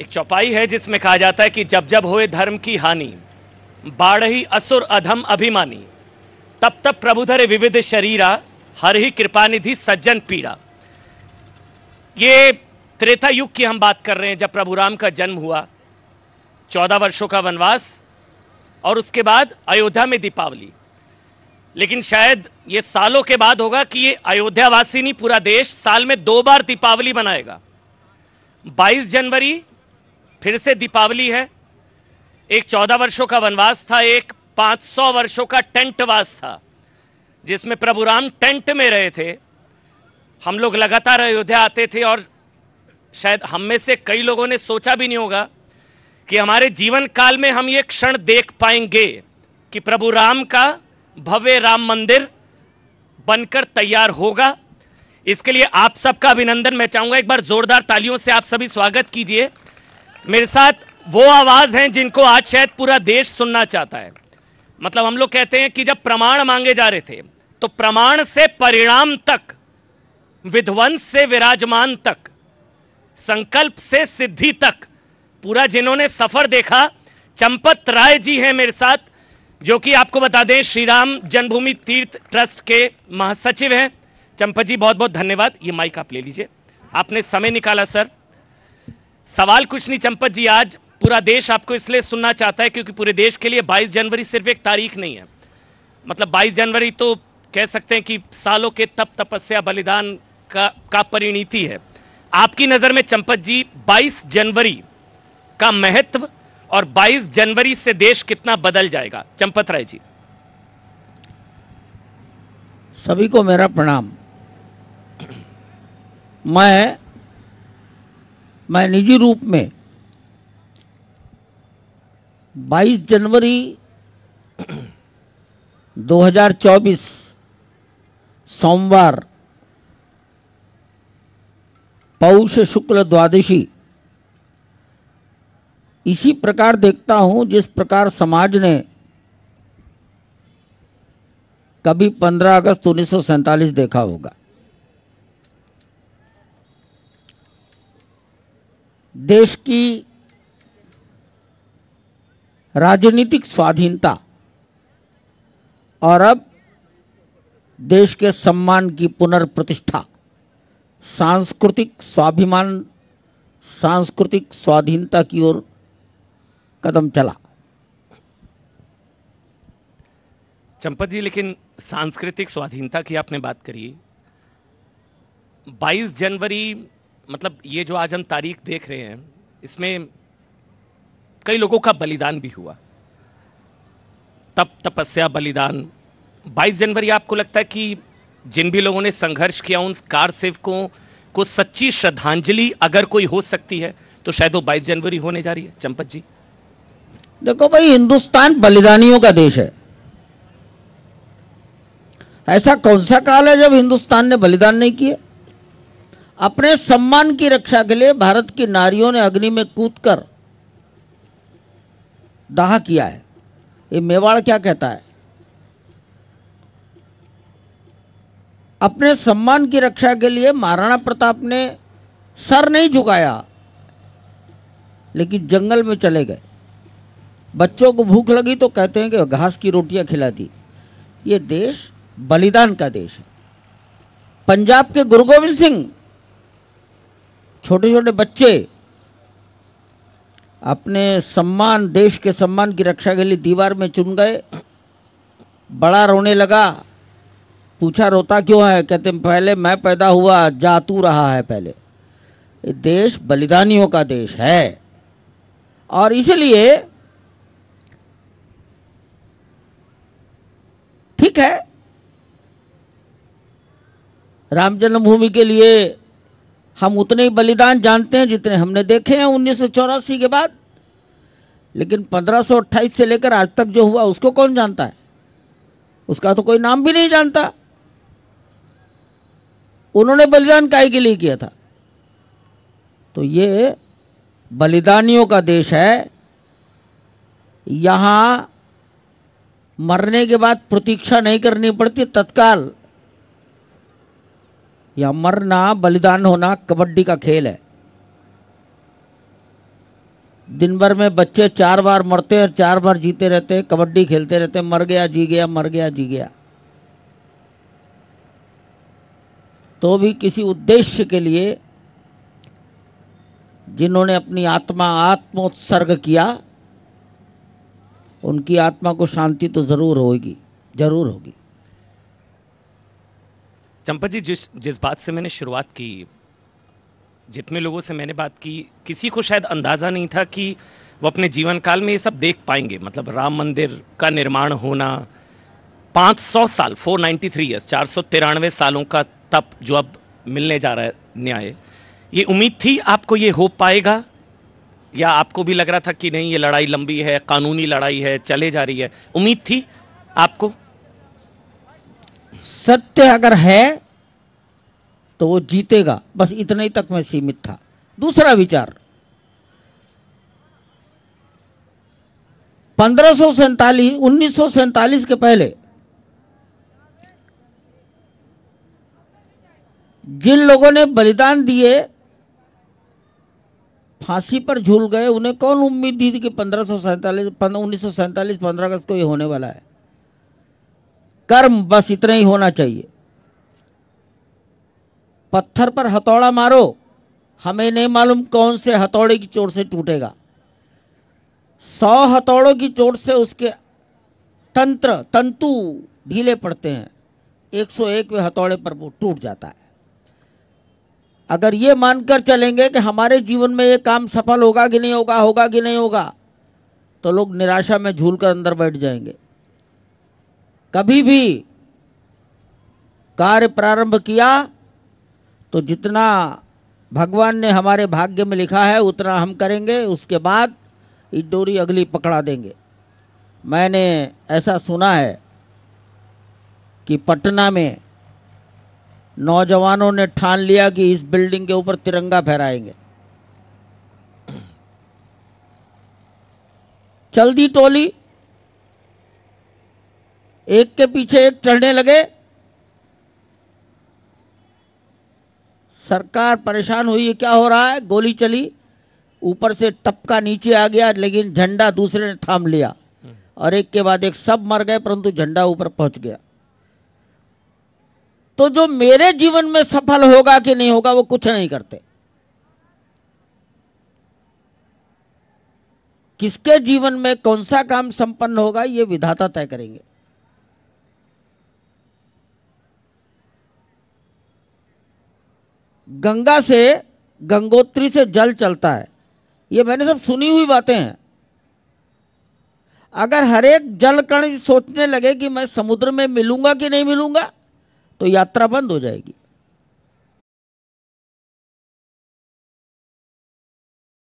एक चौपाई है जिसमें कहा जाता है कि जब जब होए धर्म की हानि बाढ़ही असुर अधम अभिमानी तब तब प्रभुधर विविध शरीरा हर ही कृपा निधि सज्जन पीड़ा ये त्रेता युग की हम बात कर रहे हैं जब प्रभु राम का जन्म हुआ चौदह वर्षों का वनवास और उसके बाद अयोध्या में दीपावली लेकिन शायद ये सालों के बाद होगा कि ये अयोध्यावासी नहीं पूरा देश साल में दो बार दीपावली मनाएगा 22 जनवरी फिर से दीपावली है एक चौदह वर्षों का वनवास था एक पांच सौ वर्षों का टेंटवास था जिसमें प्रभु राम टेंट में रहे थे हम लोग लगातार अयोध्या आते थे और शायद हम में से कई लोगों ने सोचा भी नहीं होगा कि हमारे जीवन काल में हम ये क्षण देख पाएंगे कि प्रभु राम का भव्य राम मंदिर बनकर तैयार होगा इसके लिए आप सबका अभिनंदन मैं चाहूँगा एक बार जोरदार तालियों से आप सभी स्वागत कीजिए मेरे साथ वो आवाज़ हैं जिनको आज शायद पूरा देश सुनना चाहता है मतलब हम लोग कहते हैं कि जब प्रमाण मांगे जा रहे थे तो प्रमाण से परिणाम तक विध्वंस से विराजमान तक संकल्प से सिद्धि तक पूरा जिन्होंने सफर देखा चंपत राय जी हैं मेरे साथ जो कि आपको बता दें श्री राम जन्मभूमि तीर्थ ट्रस्ट के महासचिव हैं चंपत जी बहुत बहुत धन्यवाद ये माइक आप ले लीजिए आपने समय निकाला सर सवाल कुछ नहीं चंपत जी आज पूरा देश आपको इसलिए सुनना चाहता है क्योंकि पूरे देश के लिए 22 जनवरी सिर्फ एक तारीख नहीं है मतलब 22 जनवरी तो कह सकते हैं कि सालों के तप तपस्या बलिदान का का परिणीति है आपकी नज़र में चंपत जी 22 जनवरी का महत्व और 22 जनवरी से देश कितना बदल जाएगा चंपत राय जी सभी को मेरा प्रणाम मैं मैं निजी रूप में 22 जनवरी 2024 सोमवार पौष शुक्ल द्वादशी इसी प्रकार देखता हूं जिस प्रकार समाज ने कभी 15 अगस्त उन्नीस देखा होगा देश की राजनीतिक स्वाधीनता और अब देश के सम्मान की पुनर्प्रतिष्ठा सांस्कृतिक स्वाभिमान सांस्कृतिक स्वाधीनता की ओर कदम चला चंपत जी लेकिन सांस्कृतिक स्वाधीनता की आपने बात करी 22 जनवरी मतलब ये जो आज हम तारीख देख रहे हैं इसमें कई लोगों का बलिदान भी हुआ तप तपस्या बलिदान 22 जनवरी आपको लगता है कि जिन भी लोगों ने संघर्ष किया उन कार सेवकों को सच्ची श्रद्धांजलि अगर कोई हो सकती है तो शायद वो 22 जनवरी होने जा रही है चंपत जी देखो भाई हिंदुस्तान बलिदानियों का देश है ऐसा कौन सा काल है जब हिंदुस्तान ने बलिदान नहीं किया अपने सम्मान की रक्षा के लिए भारत की नारियों ने अग्नि में कूदकर दाह किया है ये मेवाड़ क्या कहता है अपने सम्मान की रक्षा के लिए महाराणा प्रताप ने सर नहीं झुकाया लेकिन जंगल में चले गए बच्चों को भूख लगी तो कहते हैं कि घास की रोटियां खिला दी ये देश बलिदान का देश है पंजाब के गुरु गोविंद सिंह छोटे छोटे बच्चे अपने सम्मान देश के सम्मान की रक्षा के लिए दीवार में चुन गए बड़ा रोने लगा पूछा रोता क्यों है कहते पहले मैं पैदा हुआ जातू रहा है पहले देश बलिदानियों का देश है और इसलिए ठीक है राम जन्मभूमि के लिए हम उतने ही बलिदान जानते हैं जितने हमने देखे हैं उन्नीस के बाद लेकिन पंद्रह से लेकर आज तक जो हुआ उसको कौन जानता है उसका तो कोई नाम भी नहीं जानता उन्होंने बलिदान काय के लिए किया था तो ये बलिदानियों का देश है यहां मरने के बाद प्रतीक्षा नहीं करनी पड़ती तत्काल या मरना बलिदान होना कबड्डी का खेल है दिन भर में बच्चे चार बार मरते और चार बार जीते रहते कबड्डी खेलते रहते मर गया जी गया मर गया जी गया तो भी किसी उद्देश्य के लिए जिन्होंने अपनी आत्मा आत्मोत्सर्ग किया उनकी आत्मा को शांति तो ज़रूर होगी जरूर होगी चंपा जी जिस जिस बात से मैंने शुरुआत की जितने लोगों से मैंने बात की किसी को शायद अंदाज़ा नहीं था कि वो अपने जीवन काल में ये सब देख पाएंगे मतलब राम मंदिर का निर्माण होना 500 साल 493 नाइन्टी थ्री ईयर्स चार सालों का तप जो अब मिलने जा रहा है न्याय ये उम्मीद थी आपको ये हो पाएगा या आपको भी लग रहा था कि नहीं ये लड़ाई लंबी है कानूनी लड़ाई है चले जा रही है उम्मीद थी आपको सत्य अगर है तो वो जीतेगा बस इतने ही तक मैं सीमित था दूसरा विचार पंद्रह सौ सैतालीस उन्नीस सौ सैतालीस के पहले जिन लोगों ने बलिदान दिए फांसी पर झूल गए उन्हें कौन उम्मीद दी थी कि पंद्रह सौ सैतालीस उन्नीस सौ सैतालीस पंद्रह अगस्त को ये होने वाला है कर्म बस इतना ही होना चाहिए पत्थर पर हथौड़ा मारो हमें नहीं मालूम कौन से हथौड़े की चोट से टूटेगा सौ हथौड़ों की चोट से उसके तंत्र तंतु ढीले पड़ते हैं 101 वे हथौड़े पर वो टूट जाता है अगर ये मानकर चलेंगे कि हमारे जीवन में ये काम सफल होगा कि नहीं होगा होगा कि नहीं होगा तो लोग निराशा में झूल कर अंदर बैठ जाएंगे कभी भी कार्य प्रारंभ किया तो जितना भगवान ने हमारे भाग्य में लिखा है उतना हम करेंगे उसके बाद ये डोरी अगली पकड़ा देंगे मैंने ऐसा सुना है कि पटना में नौजवानों ने ठान लिया कि इस बिल्डिंग के ऊपर तिरंगा फहराएंगे चल दी टोली एक के पीछे एक चढ़ने लगे सरकार परेशान हुई है क्या हो रहा है गोली चली ऊपर से टपका नीचे आ गया लेकिन झंडा दूसरे ने थाम लिया और एक के बाद एक सब मर गए परंतु झंडा ऊपर पहुंच गया तो जो मेरे जीवन में सफल होगा कि नहीं होगा वो कुछ नहीं करते किसके जीवन में कौन सा काम संपन्न होगा ये विधाता तय करेंगे गंगा से गंगोत्री से जल चलता है ये मैंने सब सुनी हुई बातें हैं अगर हर एक जल कण सोचने लगे कि मैं समुद्र में मिलूंगा कि नहीं मिलूंगा तो यात्रा बंद हो जाएगी